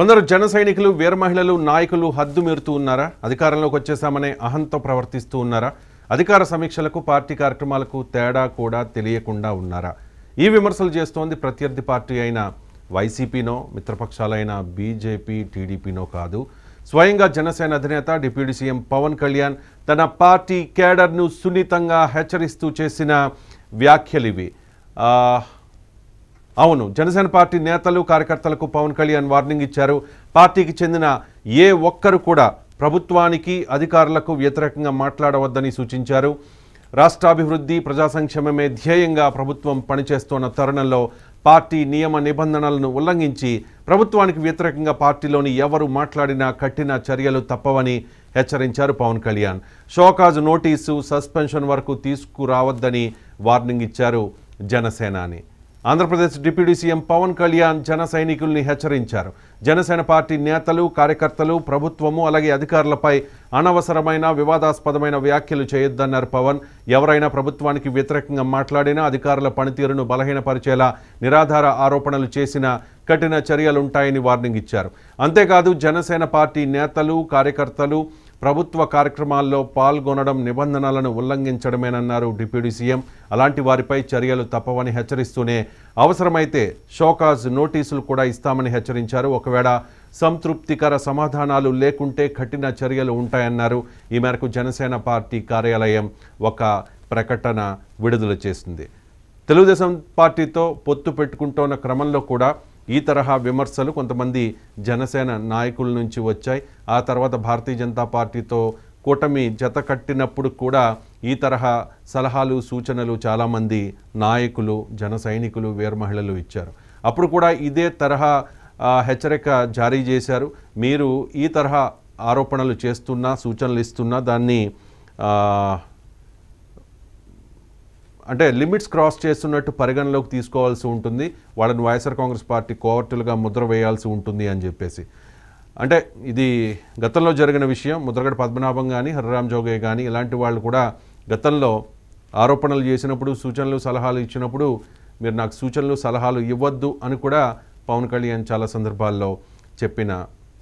కొందరు జన సైనికులు వీర మహిళలు నాయకులు హద్దు మీరుతూ ఉన్నారా అధికారంలోకి వచ్చేసామనే అహంతో ప్రవర్తిస్తూ ఉన్నారా అధికార సమీక్షలకు పార్టీ కార్యక్రమాలకు తేడా కూడా తెలియకుండా ఉన్నారా ఈ విమర్శలు చేస్తోంది ప్రత్యర్థి పార్టీ అయిన వైసీపీనో మిత్రపక్షాలైన బీజేపీ టీడీపీనో కాదు స్వయంగా జనసేన అధినేత డిప్యూటీ సీఎం పవన్ కళ్యాణ్ తన పార్టీ కేడర్ను సున్నితంగా హెచ్చరిస్తూ చేసిన వ్యాఖ్యలివి అవును జనసేన పార్టీ నేతలు కార్యకర్తలకు పవన్ కళ్యాణ్ వార్నింగ్ ఇచ్చారు పార్టీకి చెందిన ఏ ఒక్కరు కూడా ప్రభుత్వానికి అధికారులకు వ్యతిరేకంగా మాట్లాడవద్దని సూచించారు రాష్ట్రాభివృద్ధి ప్రజా సంక్షేమమే ధ్యేయంగా ప్రభుత్వం పనిచేస్తున్న తరుణంలో పార్టీ నియమ నిబంధనలను ఉల్లంఘించి ప్రభుత్వానికి వ్యతిరేకంగా పార్టీలోని ఎవరు మాట్లాడినా కఠిన చర్యలు తప్పవని హెచ్చరించారు Pawan Kalyan show cause notice suspension వరకు తీసుకురావద్దని వార్నింగ్ ఇచ్చారు జనసేనాని ఆంధ్రప్రదేశ్ డిప్యూటీ సీఎం పవన్ కళ్యాణ్ జన సైనికుల్ని హెచ్చరించారు జనసేన పార్టీ నేతలు కార్యకర్తలు ప్రభుత్వము అలాగే అధికారులపై అనవసరమైన వివాదాస్పదమైన వ్యాఖ్యలు చేయొద్దన్నారు పవన్ ఎవరైనా ప్రభుత్వానికి వ్యతిరేకంగా మాట్లాడినా అధికారుల పనితీరును బలహీనపరిచేలా నిరాధార ఆరోపణలు చేసిన కఠిన చర్యలుంటాయని వార్నింగ్ ఇచ్చారు అంతేకాదు జనసేన పార్టీ నేతలు కార్యకర్తలు ప్రభుత్వ కార్యక్రమాల్లో పాల్గొనడం నిబంధనలను ఉల్లంఘించడమేనన్నారు డిప్యూటీ సీఎం అలాంటి వారిపై చర్యలు తప్పవని హెచ్చరిస్తూనే అవసరమైతే షోకాజ్ నోటీసులు కూడా ఇస్తామని హెచ్చరించారు ఒకవేళ సంతృప్తికర సమాధానాలు లేకుంటే కఠిన చర్యలు ఉంటాయన్నారు ఈ మేరకు జనసేన పార్టీ కార్యాలయం ఒక ప్రకటన విడుదల చేసింది తెలుగుదేశం పార్టీతో పొత్తు పెట్టుకుంటున్న క్రమంలో కూడా ఈ తరహా విమర్శలు కొంతమంది జనసేన నాయకుల నుంచి వచ్చాయి ఆ తర్వాత భారతీయ జనతా పార్టీతో కూటమి జత కట్టినప్పుడు కూడా ఈ తరహా సలహాలు సూచనలు చాలామంది నాయకులు జన సైనికులు వీరమహిళలు ఇచ్చారు అప్పుడు కూడా ఇదే తరహా హెచ్చరిక జారీ చేశారు మీరు ఈ తరహా ఆరోపణలు చేస్తున్నా సూచనలు ఇస్తున్నా దాన్ని అంటే లిమిట్స్ క్రాస్ చేస్తున్నట్టు పరిగణలోకి తీసుకోవాల్సి ఉంటుంది వాళ్ళని వైఎస్ఆర్ కాంగ్రెస్ పార్టీ కోవర్టులుగా ముద్ర వేయాల్సి ఉంటుంది అని చెప్పేసి అంటే ఇది గతంలో జరిగిన విషయం ముద్రగడ పద్మనాభం కానీ హరిరామ్ జోగే కానీ ఇలాంటి వాళ్ళు కూడా గతంలో ఆరోపణలు చేసినప్పుడు సూచనలు సలహాలు ఇచ్చినప్పుడు మీరు నాకు సూచనలు సలహాలు ఇవ్వద్దు అని కూడా పవన్ కళ్యాణ్ చాలా సందర్భాల్లో చెప్పిన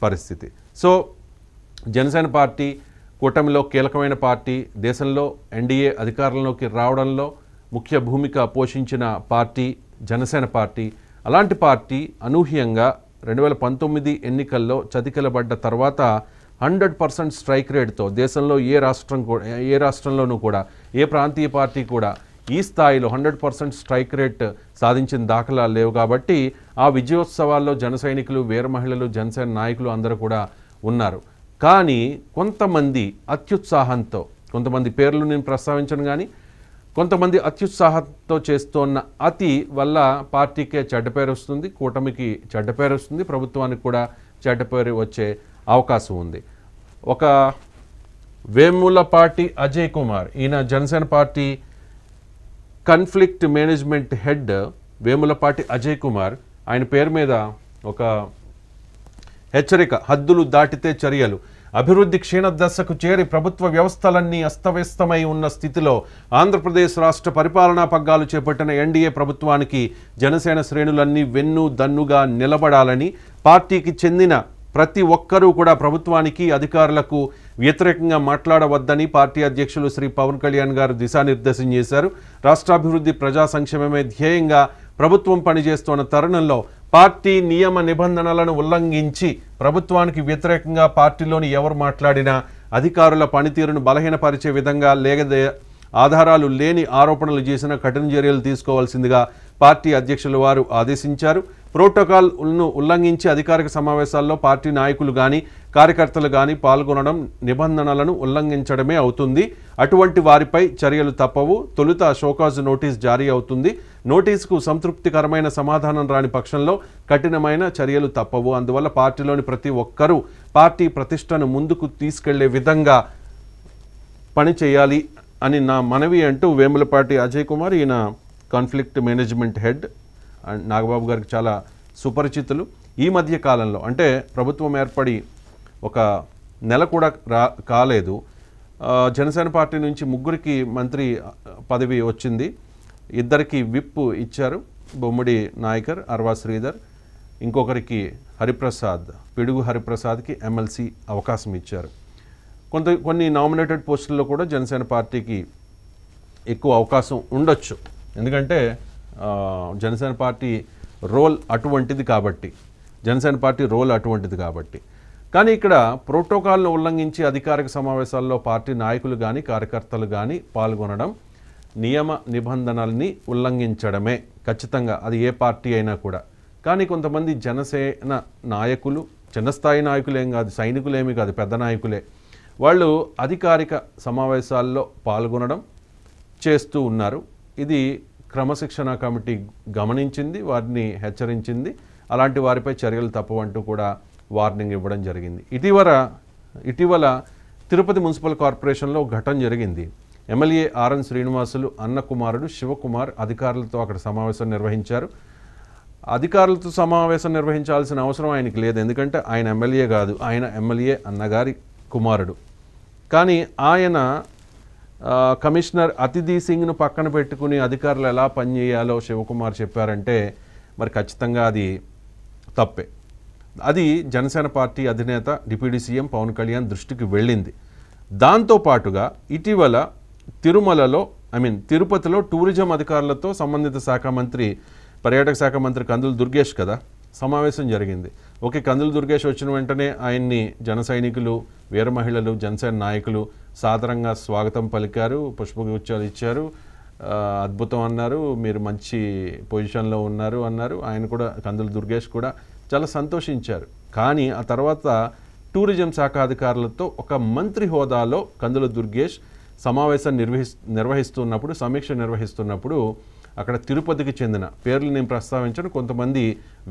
పరిస్థితి సో జనసేన పార్టీ కూటమిలో కీలకమైన పార్టీ దేశంలో ఎన్డీఏ అధికారంలోకి రావడంలో ముఖ్య భూమిక పోషించిన పార్టీ జనసేన పార్టీ అలాంటి పార్టీ అనూహ్యంగా రెండు వేల పంతొమ్మిది ఎన్నికల్లో చతికిలబడ్డ తర్వాత హండ్రెడ్ పర్సెంట్ స్ట్రైక్ రేట్తో దేశంలో ఏ రాష్ట్రం ఏ రాష్ట్రంలోనూ కూడా ఏ ప్రాంతీయ పార్టీ కూడా ఈ స్థాయిలో హండ్రెడ్ పర్సెంట్ స్ట్రైక్ రేట్ సాధించిన దాఖలాలు లేవు కాబట్టి ఆ విజయోత్సవాల్లో జన సైనికులు వీర మహిళలు జనసేన నాయకులు అందరూ కూడా ఉన్నారు కానీ కొంతమంది అత్యుత్సాహంతో కొంతమంది పేర్లు నేను ప్రస్తావించను కానీ కొంతమంది అత్యుత్సాహంతో చేస్తున్న అతి వల్ల పార్టీకే చెడ్డ పేరు వస్తుంది కూటమికి చెడ్డ పేరు వస్తుంది ప్రభుత్వానికి కూడా చెడ్డ పేరు వచ్చే అవకాశం ఉంది ఒక పార్టీ అజయ్ కుమార్ ఈయన Janasena party conflict management head party Ajay Kumar ఆయన పేరు మీద ఒక హెచ్చరిక హద్దులు దాటితే చర్యలు అభివృద్ధి క్షీణదశకు చేరి ప్రభుత్వ వ్యవస్థలన్నీ అస్తవ్యస్తమై ఉన్న స్థితిలో ఆంధ్రప్రదేశ్ రాష్ట్ర పరిపాలనా పగ్గాలు చేపట్టిన ఎన్డీఏ ప్రభుత్వానికి జనసేన శ్రేణులన్నీ వెన్ను దన్నుగా నిలబడాలని పార్టీకి చెందిన ప్రతి ఒక్కరూ కూడా ప్రభుత్వానికి అధికారులకు వ్యతిరేకంగా మాట్లాడవద్దని పార్టీ అధ్యక్షులు శ్రీ పవన్ కళ్యాణ్ గారు దిశానిర్దేశం చేశారు రాష్ట్రాభివృద్ధి ప్రజా సంక్షేమమే ధ్యేయంగా ప్రభుత్వం పనిచేస్తున్న తరుణంలో పార్టీ నియమ నిబంధనలను ఉల్లంఘించి ప్రభుత్వానికి వ్యతిరేకంగా పార్టీలోని ఎవరు మాట్లాడినా అధికారుల పనితీరును బలహీనపరిచే విధంగా లేగదే ఆధారాలు లేని ఆరోపణలు చేసిన కఠిన చర్యలు తీసుకోవాల్సిందిగా పార్టీ అధ్యక్షుల వారు ఆదేశించారు ప్రోటోకాల్ను ఉల్లంఘించి అధికారిక సమావేశాల్లో పార్టీ నాయకులు కానీ కార్యకర్తలు కానీ పాల్గొనడం నిబంధనలను ఉల్లంఘించడమే అవుతుంది అటువంటి వారిపై చర్యలు తప్పవు తొలుత షోకాజ్ నోటీస్ జారీ అవుతుంది నోటీసుకు సంతృప్తికరమైన సమాధానం రాని పక్షంలో కఠినమైన చర్యలు తప్పవు అందువల్ల పార్టీలోని ప్రతి ఒక్కరూ పార్టీ ప్రతిష్టను ముందుకు తీసుకెళ్లే విధంగా పని చేయాలి అని నా మనవి అంటూ వేములపాటి అజయ్ కుమార్ ఈయన కాన్ఫ్లిక్ట్ మేనేజ్మెంట్ హెడ్ నాగబాబు గారికి చాలా సుపరిచితులు ఈ మధ్య కాలంలో అంటే ప్రభుత్వం ఏర్పడి ఒక నెల కూడా రా కాలేదు జనసేన పార్టీ నుంచి ముగ్గురికి మంత్రి పదవి వచ్చింది ఇద్దరికి విప్ ఇచ్చారు బొమ్మడి నాయకర్ అర్వా శ్రీధర్ ఇంకొకరికి హరిప్రసాద్ పిడుగు హరిప్రసాద్కి ఎమ్మెల్సీ అవకాశం ఇచ్చారు కొంత కొన్ని నామినేటెడ్ పోస్టుల్లో కూడా జనసేన పార్టీకి ఎక్కువ అవకాశం ఉండొచ్చు ఎందుకంటే జనసేన పార్టీ రోల్ అటువంటిది కాబట్టి జనసేన పార్టీ రోల్ అటువంటిది కాబట్టి కానీ ఇక్కడ ప్రోటోకాల్ను ఉల్లంఘించి అధికారిక సమావేశాల్లో పార్టీ నాయకులు కానీ కార్యకర్తలు కానీ పాల్గొనడం నియమ నిబంధనల్ని ఉల్లంఘించడమే ఖచ్చితంగా అది ఏ పార్టీ అయినా కూడా కానీ కొంతమంది జనసేన నాయకులు చిన్నస్థాయి నాయకులేం కాదు సైనికులేమి కాదు పెద్ద నాయకులే వాళ్ళు అధికారిక సమావేశాల్లో పాల్గొనడం చేస్తూ ఉన్నారు ఇది క్రమశిక్షణ కమిటీ గమనించింది వారిని హెచ్చరించింది అలాంటి వారిపై చర్యలు తప్పవంటూ కూడా వార్నింగ్ ఇవ్వడం జరిగింది ఇటీవల ఇటీవల తిరుపతి మున్సిపల్ కార్పొరేషన్లో ఘటన జరిగింది ఎమ్మెల్యే ఆర్ఎన్ శ్రీనివాసులు అన్న కుమారుడు శివకుమార్ అధికారులతో అక్కడ సమావేశం నిర్వహించారు అధికారులతో సమావేశం నిర్వహించాల్సిన అవసరం ఆయనకి లేదు ఎందుకంటే ఆయన ఎమ్మెల్యే కాదు ఆయన ఎమ్మెల్యే అన్నగారి కుమారుడు కానీ ఆయన కమిషనర్ అతిథి సింగ్ను పక్కన పెట్టుకుని అధికారులు ఎలా పనిచేయాలో శివకుమార్ చెప్పారంటే మరి ఖచ్చితంగా అది తప్పే అది జనసేన పార్టీ అధినేత డిప్యూటీ సీఎం పవన్ కళ్యాణ్ దృష్టికి వెళ్ళింది దాంతోపాటుగా ఇటీవల తిరుమలలో ఐ మీన్ తిరుపతిలో టూరిజం అధికారులతో సంబంధిత శాఖ మంత్రి పర్యాటక శాఖ మంత్రి కందులు దుర్గేష్ కదా సమావేశం జరిగింది ఓకే కందులు దుర్గేష్ వచ్చిన వెంటనే ఆయన్ని జన సైనికులు వీర మహిళలు జనసేన నాయకులు సాదరంగా స్వాగతం పలికారు పుష్పగుచ్చాలు ఇచ్చారు అద్భుతం అన్నారు మీరు మంచి పొజిషన్లో ఉన్నారు అన్నారు ఆయన కూడా కందులు దుర్గేష్ కూడా చాలా సంతోషించారు కానీ ఆ తర్వాత టూరిజం శాఖ అధికారులతో ఒక మంత్రి హోదాలో కందుల దుర్గేష్ సమావేశం నిర్వహి నిర్వహిస్తున్నప్పుడు సమీక్ష నిర్వహిస్తున్నప్పుడు అక్కడ తిరుపతికి చెందిన పేర్లు నేను ప్రస్తావించను కొంతమంది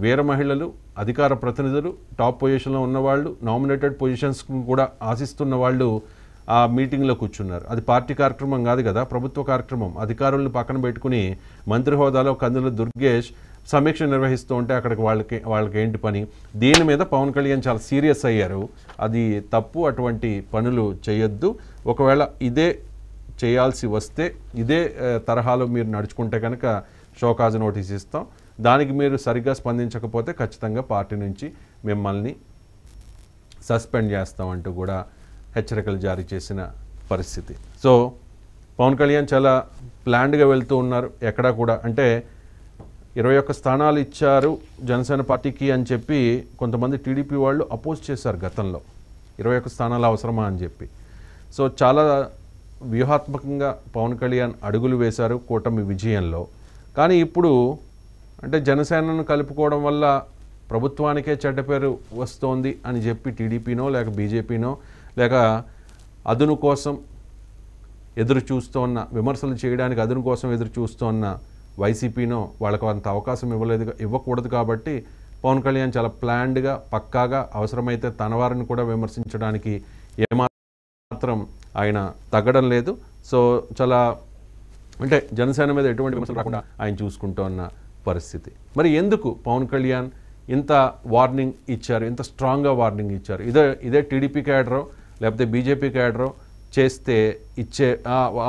వీర మహిళలు అధికార ప్రతినిధులు టాప్ పొజిషన్లో ఉన్నవాళ్ళు నామినేటెడ్ పొజిషన్స్ కూడా ఆశిస్తున్న వాళ్ళు ఆ మీటింగ్లో కూర్చున్నారు అది పార్టీ కార్యక్రమం కాదు కదా ప్రభుత్వ కార్యక్రమం అధికారులను పక్కన పెట్టుకుని మంత్రి హోదాలో కందుల దుర్గేష్ సమీక్ష నిర్వహిస్తూ ఉంటే అక్కడికి వాళ్ళకి వాళ్ళకి ఏంటి పని దీని మీద పవన్ కళ్యాణ్ చాలా సీరియస్ అయ్యారు అది తప్పు అటువంటి పనులు చేయొద్దు ఒకవేళ ఇదే చేయాల్సి వస్తే ఇదే తరహాలో మీరు నడుచుకుంటే కనుక షోకాజ్ నోటీస్ ఇస్తాం దానికి మీరు సరిగ్గా స్పందించకపోతే ఖచ్చితంగా పార్టీ నుంచి మిమ్మల్ని సస్పెండ్ చేస్తామంటూ కూడా హెచ్చరికలు జారీ చేసిన పరిస్థితి సో పవన్ కళ్యాణ్ చాలా ప్లాండ్గా వెళ్తూ ఉన్నారు ఎక్కడా కూడా అంటే ఇరవై ఒక్క స్థానాలు ఇచ్చారు జనసేన పార్టీకి అని చెప్పి కొంతమంది టీడీపీ వాళ్ళు అపోజ్ చేశారు గతంలో ఇరవై ఒక్క స్థానాలు అవసరమా అని చెప్పి సో చాలా వ్యూహాత్మకంగా పవన్ కళ్యాణ్ అడుగులు వేశారు కూటమి విజయంలో కానీ ఇప్పుడు అంటే జనసేనను కలుపుకోవడం వల్ల ప్రభుత్వానికే చెడ్డ పేరు వస్తోంది అని చెప్పి టీడీపీనో లేక బీజేపీనో లేక అదును కోసం ఎదురు చూస్తోన్న విమర్శలు చేయడానికి అదును కోసం ఎదురు చూస్తోన్న వైసీపీనో వాళ్ళకు అంత అవకాశం ఇవ్వలేదు ఇవ్వకూడదు కాబట్టి పవన్ కళ్యాణ్ చాలా ప్లాండ్గా పక్కాగా అవసరమైతే తన వారిని కూడా విమర్శించడానికి ఏమాత్రం మాత్రం ఆయన తగ్గడం లేదు సో చాలా అంటే జనసేన మీద ఎటువంటి విమర్శలు రాకుండా ఆయన చూసుకుంటూ ఉన్న పరిస్థితి మరి ఎందుకు పవన్ కళ్యాణ్ ఇంత వార్నింగ్ ఇచ్చారు ఇంత స్ట్రాంగ్గా వార్నింగ్ ఇచ్చారు ఇదే ఇదే టీడీపీ క్యాడరో లేకపోతే బీజేపీ క్యాడరో చేస్తే ఇచ్చే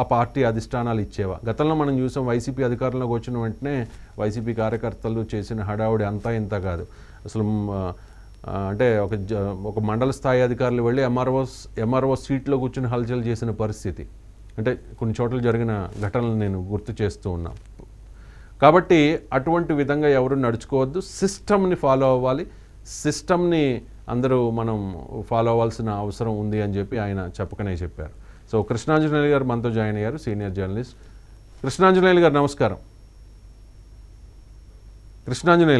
ఆ పార్టీ అధిష్టానాలు ఇచ్చేవా గతంలో మనం చూసాం వైసీపీ అధికారంలోకి వచ్చిన వెంటనే వైసీపీ కార్యకర్తలు చేసిన హడావుడి అంతా ఇంత కాదు అసలు అంటే ఒక ఒక మండల స్థాయి అధికారులు వెళ్ళి ఎంఆర్ఓ ఎంఆర్ఓ సీట్లో కూర్చుని హల్చల్ చేసిన పరిస్థితి అంటే కొన్ని చోట్ల జరిగిన ఘటనలు నేను గుర్తు చేస్తూ ఉన్నాను కాబట్టి అటువంటి విధంగా ఎవరు నడుచుకోవద్దు సిస్టమ్ని ఫాలో అవ్వాలి సిస్టమ్ని అందరూ మనం ఫాలో అవ్వాల్సిన అవసరం ఉంది అని చెప్పి ఆయన చెప్పకనే చెప్పారు సో కృష్ణాంజనేయులు గారు మనతో జాయిన్ అయ్యారు సీనియర్ జర్నలిస్ట్ కృష్ణాంజనేయులు గారు నమస్కారం కృష్ణాంజనేయులు